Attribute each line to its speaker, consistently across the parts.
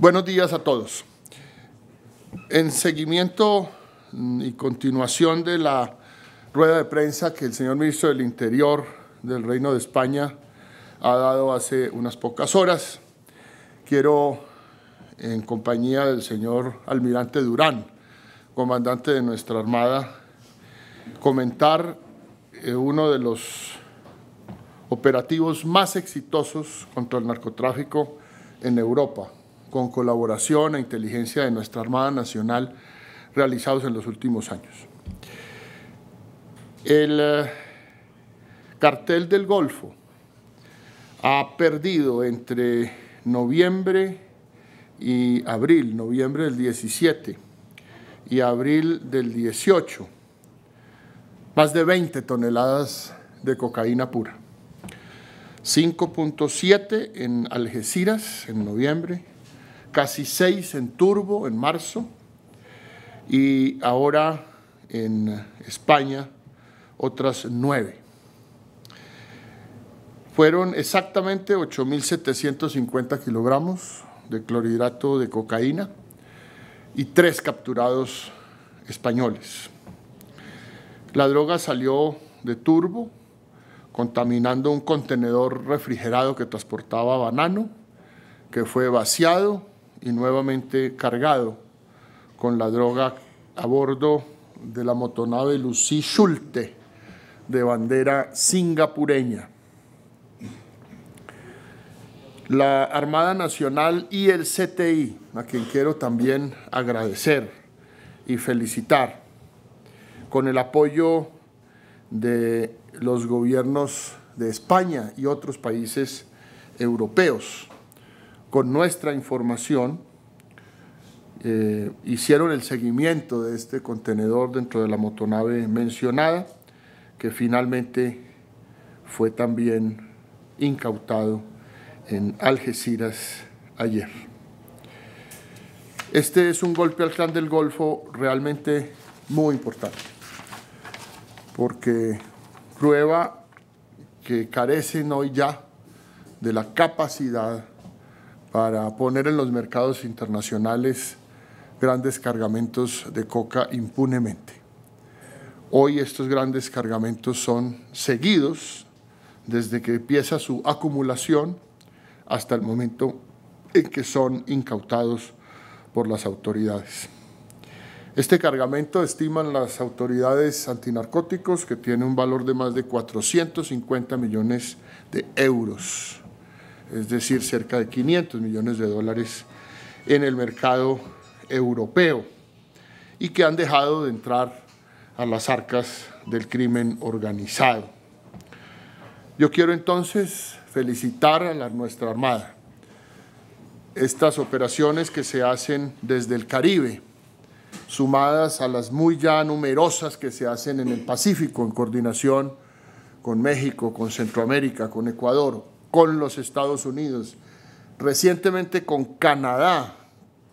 Speaker 1: Buenos días a todos. En seguimiento y continuación de la rueda de prensa que el señor ministro del Interior del Reino de España ha dado hace unas pocas horas, quiero, en compañía del señor almirante Durán, comandante de nuestra Armada, comentar eh, uno de los operativos más exitosos contra el narcotráfico en Europa con colaboración e inteligencia de nuestra Armada Nacional realizados en los últimos años. El eh, cartel del Golfo ha perdido entre noviembre y abril, noviembre del 17 y abril del 18, más de 20 toneladas de cocaína pura. 5.7 en Algeciras en noviembre, casi seis en turbo en marzo y ahora en España otras nueve. Fueron exactamente 8.750 kilogramos de clorhidrato de cocaína y tres capturados españoles. La droga salió de turbo, contaminando un contenedor refrigerado que transportaba banano, que fue vaciado y nuevamente cargado con la droga a bordo de la motonave Lucy Schulte de bandera singapureña. La Armada Nacional y el CTI, a quien quiero también agradecer y felicitar, con el apoyo de los gobiernos de España y otros países europeos con nuestra información, eh, hicieron el seguimiento de este contenedor dentro de la motonave mencionada, que finalmente fue también incautado en Algeciras ayer. Este es un golpe al clan del Golfo realmente muy importante, porque prueba que carecen hoy ya de la capacidad para poner en los mercados internacionales grandes cargamentos de coca impunemente. Hoy estos grandes cargamentos son seguidos desde que empieza su acumulación hasta el momento en que son incautados por las autoridades. Este cargamento estiman las autoridades antinarcóticos que tiene un valor de más de 450 millones de euros es decir, cerca de 500 millones de dólares en el mercado europeo y que han dejado de entrar a las arcas del crimen organizado. Yo quiero entonces felicitar a nuestra Armada. Estas operaciones que se hacen desde el Caribe, sumadas a las muy ya numerosas que se hacen en el Pacífico, en coordinación con México, con Centroamérica, con Ecuador, con los Estados Unidos, recientemente con Canadá,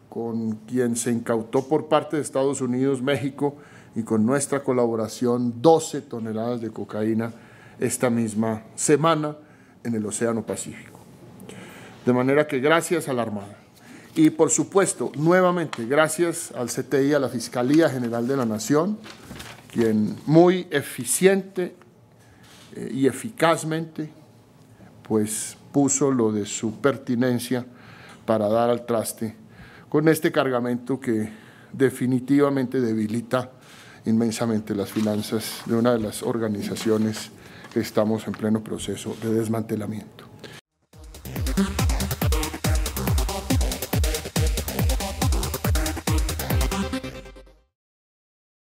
Speaker 1: con quien se incautó por parte de Estados Unidos, México, y con nuestra colaboración 12 toneladas de cocaína esta misma semana en el Océano Pacífico. De manera que gracias a la Armada. Y por supuesto, nuevamente, gracias al CTI, a la Fiscalía General de la Nación, quien muy eficiente eh, y eficazmente pues puso lo de su pertinencia para dar al traste con este cargamento que definitivamente debilita inmensamente las finanzas de una de las organizaciones que estamos en pleno proceso de desmantelamiento.